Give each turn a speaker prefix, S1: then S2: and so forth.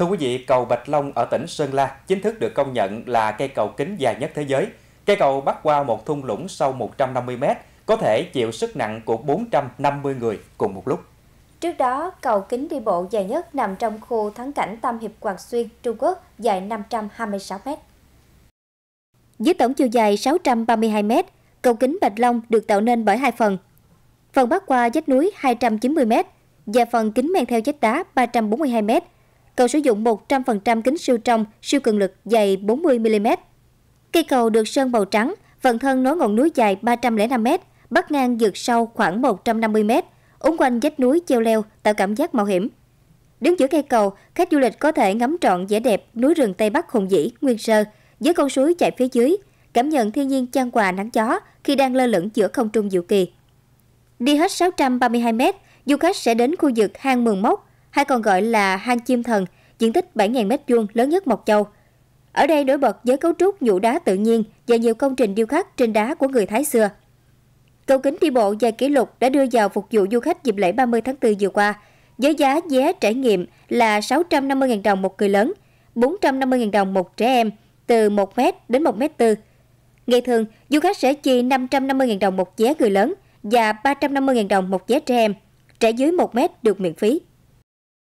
S1: Thưa quý vị, cầu Bạch Long ở tỉnh Sơn La chính thức được công nhận là cây cầu kính dài nhất thế giới. Cây cầu bắc qua một thung lũng sâu 150 m, có thể chịu sức nặng của 450 người cùng một lúc.
S2: Trước đó, cầu kính đi bộ dài nhất nằm trong khu thắng cảnh Tam Hiệp Quảng Xuyên, Trung Quốc dài 526 m. Với tổng chiều dài 632 m, cầu kính Bạch Long được tạo nên bởi hai phần. Phần bắc qua vách núi 290 m và phần kính men theo vách đá 342 m Cầu sử dụng 100% kính siêu trong, siêu cường lực dày 40mm. Cây cầu được sơn màu trắng, phần thân nối ngọn núi dài 305m, bắt ngang vượt sâu khoảng 150m, uốn quanh vách núi treo leo tạo cảm giác mạo hiểm. Đứng giữa cây cầu, khách du lịch có thể ngắm trọn vẻ đẹp núi rừng Tây Bắc hùng vĩ, nguyên sơ, với con suối chảy phía dưới, cảm nhận thiên nhiên chan quà nắng gió khi đang lơ lửng giữa không trung diệu kỳ. Đi hết 632 mét, du khách sẽ đến khu vực hang Mường Mốc, hay còn gọi là hang chim thần, diện tích 7.000m2 lớn nhất Mộc Châu. Ở đây nổi bật với cấu trúc nhũ đá tự nhiên và nhiều công trình điêu khắc trên đá của người Thái xưa. Cầu kính đi bộ dài kỷ lục đã đưa vào phục vụ du khách dịp lễ 30 tháng 4 vừa qua, với giá vé trải nghiệm là 650.000 đồng một người lớn, 450.000 đồng một trẻ em, từ 1m đến 1m4. Ngày thường, du khách sẽ chi 550.000 đồng một vé người lớn và 350.000 đồng một vé trẻ em. Trẻ dưới 1 mét được miễn phí.